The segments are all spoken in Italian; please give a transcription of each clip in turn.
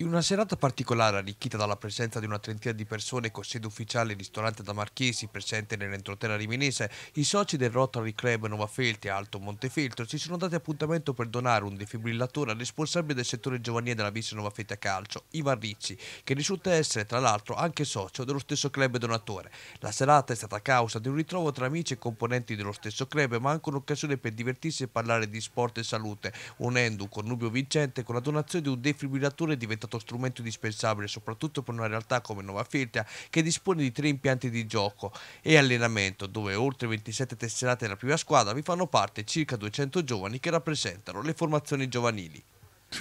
In una serata particolare arricchita dalla presenza di una trentina di persone con sede ufficiale in ristorante da Marchesi presente nell'entroterra riminese, i soci del Rotary Club Novafelti e Alto Montefeltro si sono dati appuntamento per donare un defibrillatore al responsabile del settore giovanile della Vice Novafelti a calcio, Ivan Ricci, che risulta essere tra l'altro anche socio dello stesso club donatore. La serata è stata causa di un ritrovo tra amici e componenti dello stesso club, ma anche un'occasione per divertirsi e parlare di sport e salute, unendo un connubio vincente con la donazione di un defibrillatore diventato stato strumento indispensabile soprattutto per una realtà come Nova Filtria che dispone di tre impianti di gioco e allenamento dove oltre 27 tesserate della prima squadra vi fanno parte circa 200 giovani che rappresentano le formazioni giovanili.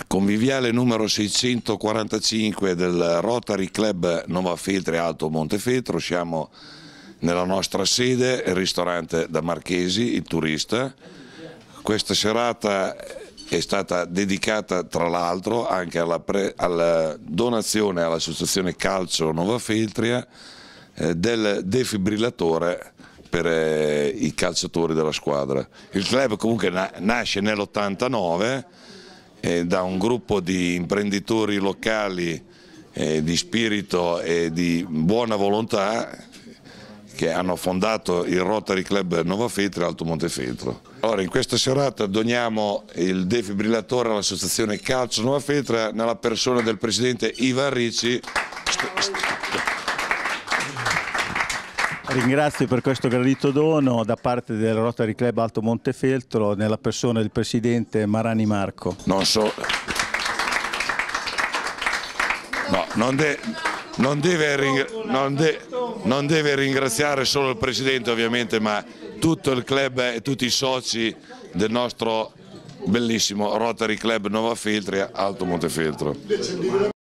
Conviviale numero 645 del Rotary Club Nova Feltre Alto Montefetro, siamo nella nostra sede, il ristorante da Marchesi, il turista. Questa serata è stata dedicata tra l'altro anche alla, pre, alla donazione all'associazione Calcio Nova Feltria eh, del defibrillatore per eh, i calciatori della squadra. Il club comunque na nasce nell'89 eh, da un gruppo di imprenditori locali eh, di spirito e di buona volontà che hanno fondato il Rotary Club Nova Feltri e Alto Montefetro. Ora, in questa serata doniamo il defibrillatore all'associazione Calcio Nuova Feltra nella persona del presidente Ivan Ricci. Ringrazio per questo gradito dono da parte del Rotary Club Alto Montefeltro nella persona del presidente Marani Marco. Non so... No, non devo... Non deve, non, de non deve, ringraziare solo il Presidente ovviamente, ma tutto il club e tutti i soci del nostro bellissimo Rotary Club Nova Filtria Alto Montefeltro.